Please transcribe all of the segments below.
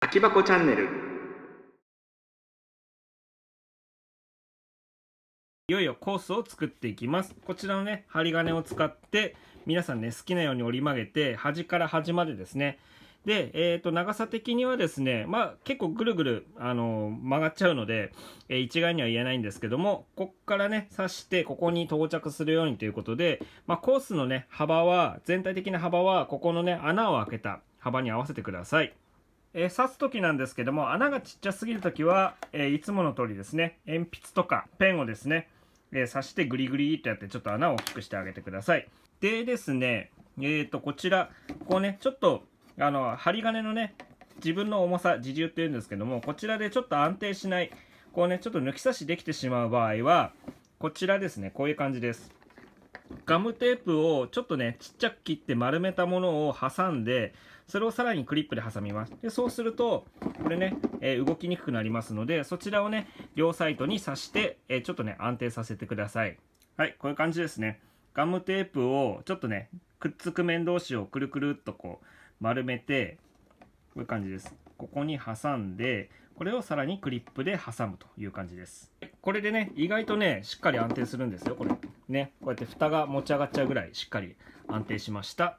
空き箱チャンネルいよいよコースを作っていきますこちらのね針金を使って皆さんね好きなように折り曲げて端から端までですねで、えー、と長さ的にはですね、まあ、結構ぐるぐる、あのー、曲がっちゃうので、えー、一概には言えないんですけどもこっからね刺してここに到着するようにということで、まあ、コースのね幅は全体的な幅はここのね穴を開けた幅に合わせてください。えー、刺す時なんですけども、穴がちっちゃすぎる時は、えー、いつもの通りですね、鉛筆とかペンをですね、えー、刺してグリグリっとやってちょっと穴を大きくしてあげてください。でですね、えっ、ー、と、こちら、こうね、ちょっと、あの、針金のね、自分の重さ、自重っていうんですけども、こちらでちょっと安定しない、こうね、ちょっと抜き差しできてしまう場合は、こちらですね、こういう感じです。ガムテープをちょっとね、ちっちゃく切って丸めたものを挟んで、それをさらにクリップで挟みます。で、そうすると、これね、えー、動きにくくなりますので、そちらをね、両サイドに刺して、えー、ちょっとね、安定させてください。はい、こういう感じですね。ガムテープをちょっとね、くっつく面同士をくるくるっとこう丸めて、こういう感じです。ここに挟んで、これをさらにクリップで挟むという感じです。これでね、意外とね、しっかり安定するんですよ、これ。ね、こうやって蓋が持ち上がっちゃうぐらいしっかり安定しました。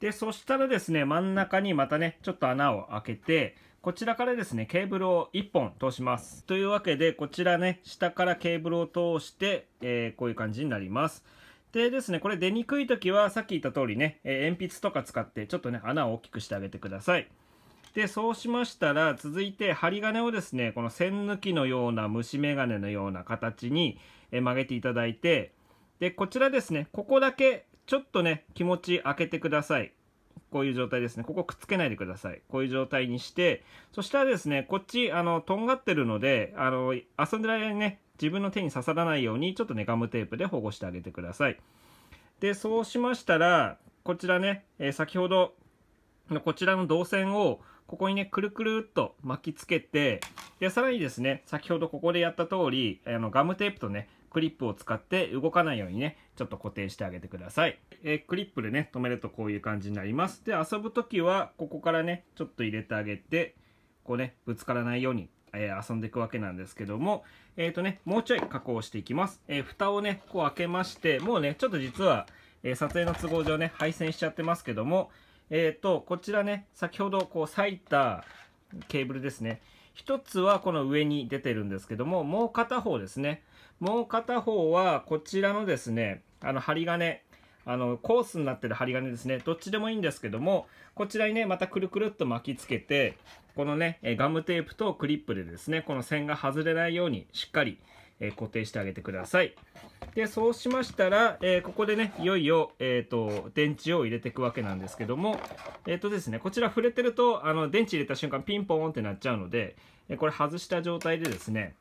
で、そしたらですね、真ん中にまたね、ちょっと穴を開けて、こちらからですね、ケーブルを1本通します。というわけで、こちらね、下からケーブルを通して、えー、こういう感じになります。でですね、これ出にくい時は、さっき言った通りね、えー、鉛筆とか使って、ちょっとね、穴を大きくしてあげてください。で、そうしましたら、続いて針金をですね、この線抜きのような虫眼鏡のような形に曲げていただいて、で、こちらですね、ここだけちょっとね、気持ち開けてください。こういう状態ですね。ここくっつけないでください。こういう状態にして、そしたらですね、こっち、あの、とんがってるので、あの、遊んでる間にね、自分の手に刺さらないように、ちょっとね、ガムテープで保護してあげてください。で、そうしましたら、こちらね、えー、先ほどのこちらの導線を、ここにね、くるくるっと巻きつけて、で、さらにですね、先ほどここでやった通り、あの、ガムテープとね、クリップを使って動かないようにね、ちょっと固定してあげてください。えー、クリップでね、止めるとこういう感じになります。で、遊ぶときは、ここからね、ちょっと入れてあげて、こうね、ぶつからないように、えー、遊んでいくわけなんですけども、えっ、ー、とね、もうちょい加工していきます。え蓋をね、こう開けまして、もうね、ちょっと実は、え撮影の都合上ね、配線しちゃってますけども、えっ、と、こちらね、先ほどこう裂いた、ケーブルですね1つはこの上に出てるんですけどももう片方ですねもう片方はこちらのですねあの針金あのコースになってる針金ですねどっちでもいいんですけどもこちらにねまたくるくるっと巻きつけてこのねガムテープとクリップでですねこの線が外れないようにしっかりえ固定してあげてください。でそうしましたら、えー、ここでねいよいよ、えーと、電池を入れていくわけなんですけども、えーとですね、こちら触れてるとあの電池入れた瞬間ピンポーンってなっちゃうのでこれ外した状態でですね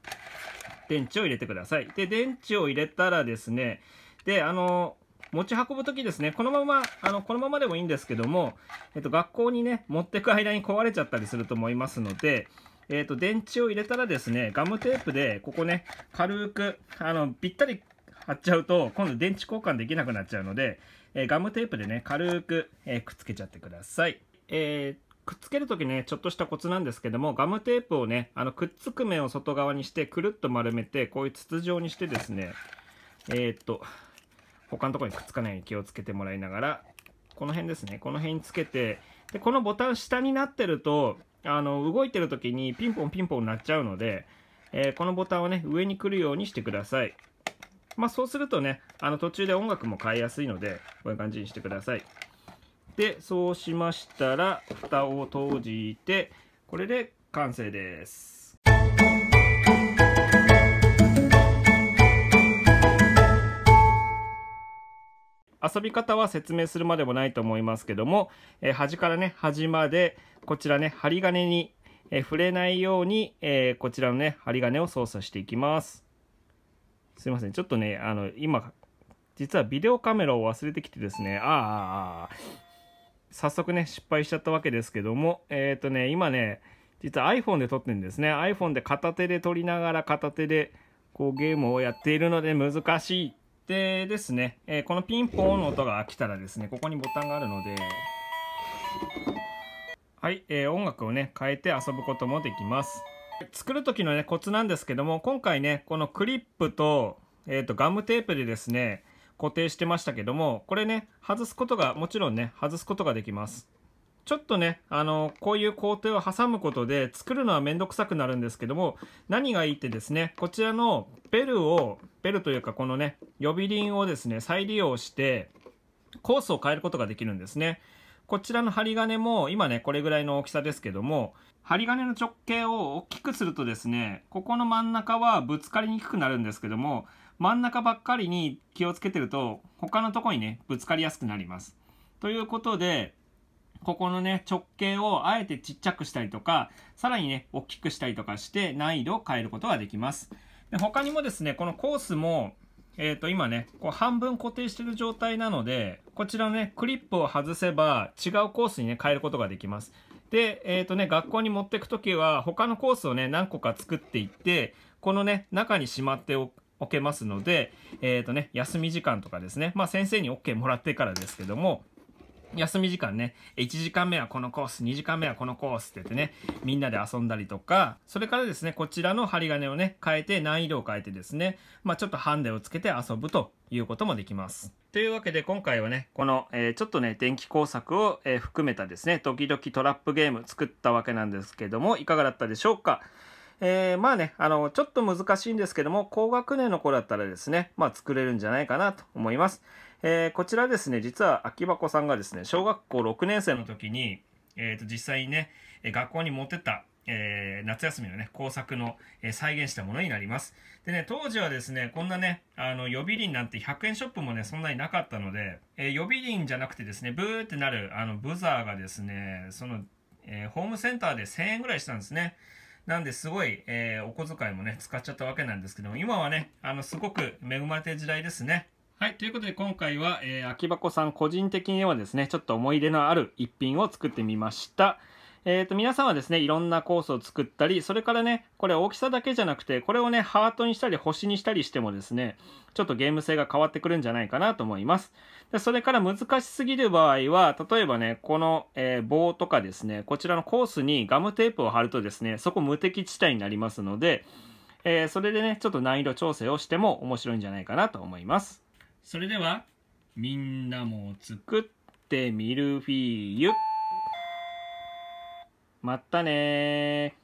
電池を入れてください。で電池を入れたらですねであの持ち運ぶ時ですねこのままあのこのままでもいいんですけども、えっ、と、学校にね持ってく間に壊れちゃったりすると思いますのでえー、と、電池を入れたらですね、ガムテープで、ここね、軽く、あの、ぴったり貼っちゃうと、今度電池交換できなくなっちゃうので、えー、ガムテープでね、軽く、えー、くっつけちゃってください。えー、くっつけるときね、ちょっとしたコツなんですけども、ガムテープをね、あの、くっつく面を外側にして、くるっと丸めて、こういう筒状にしてですね、えっと、他のところにくっつかないように気をつけてもらいながら、この辺ですね、この辺につけて、で、このボタン下になってると、あの動いてる時にピンポンピンポン鳴っちゃうので、えー、このボタンをね上に来るようにしてくださいまあそうするとねあの途中で音楽も変えやすいのでこういう感じにしてくださいでそうしましたら蓋を閉じてこれで完成です遊び方は説明するまでもないと思いますけども、えー、端からね、端まで、こちらね、針金に、えー、触れないように、えー、こちらのね、針金を操作していきます。すいません、ちょっとね、あの、今、実はビデオカメラを忘れてきてですね、ああ、早速ね、失敗しちゃったわけですけども、えっ、とね、今ね、実は iPhone で撮ってるんですね。iPhone で片手で撮りながら片手で、こうゲームをやっているので難しい。でですね、えー、このピンポンの音が来たらですね、ここにボタンがあるので、はい、えー、音楽をね、変えて遊ぶこともできます。作る時のね、コツなんですけども、今回ね、このクリップと、えー、と、ガムテープでですね、固定してましたけども、これね、外すことが、もちろんね、外すことができます。ちょっとね、あの、こういう工程を挟むことで、作るのはめんどくさくなるんですけども、何がいいってですね、こちらのベルをペルというかこのね予備輪をですね再利用してコースを変えることができるんですねこちらの針金も今ねこれぐらいの大きさですけども針金の直径を大きくするとですねここの真ん中はぶつかりにくくなるんですけども真ん中ばっかりに気をつけてると他のとこにねぶつかりやすくなりますということでここのね直径をあえてちっちゃくしたりとかさらにね大きくしたりとかして難易度を変えることができますで他にもですね、このコースも、えっ、ー、と、今ね、こう半分固定してる状態なので、こちらのね、クリップを外せば違うコースにね、変えることができます。で、えっ、ー、とね、学校に持ってくときは、他のコースをね、何個か作っていって、このね、中にしまっておけますので、えっ、ー、とね、休み時間とかですね、まあ先生に OK もらってからですけども、休み時間ね、1時間目はこのコース、2時間目はこのコースって言ってね、みんなで遊んだりとか、それからですね、こちらの針金をね、変えて、難易度を変えてですね、まあ、ちょっとハンデをつけて遊ぶということもできます。というわけで今回はね、この、えー、ちょっとね、電気工作を、えー、含めたですね、時々トラップゲーム作ったわけなんですけども、いかがだったでしょうかえー、まあね、あの、ちょっと難しいんですけども、高学年の子だったらですね、まあ作れるんじゃないかなと思います。えー、こちらですね、実は秋葉子さんがですね、小学校6年生の時に、えっ、ー、と、実際にね、学校に持ってった、えー、夏休みのね、工作の、えー、再現したものになります。でね、当時はですね、こんなね、あの、予備輪なんて100円ショップもね、そんなになかったので、えー、予備輪じゃなくてですね、ブーってなる、あの、ブザーがですね、その、えホームセンターで1000円ぐらいしたんですね。なんですごい、えー、お小遣いもね、使っちゃったわけなんですけども、今はね、あの、すごく恵まれてる時代ですね。はい、ということで今回は、えー、秋箱さん個人的にはですね、ちょっと思い出のある一品を作ってみました。えっ、ー、と、皆さんはですね、いろんなコースを作ったり、それからね、これ大きさだけじゃなくて、これをね、ハートにしたり、星にしたりしてもですね、ちょっとゲーム性が変わってくるんじゃないかなと思います。でそれから難しすぎる場合は、例えばね、この、えー、棒とかですね、こちらのコースにガムテープを貼るとですね、そこ無敵地帯になりますので、えー、それでね、ちょっと難易度調整をしても面白いんじゃないかなと思います。それでは、みんなも作ってみるフィーユ。まったね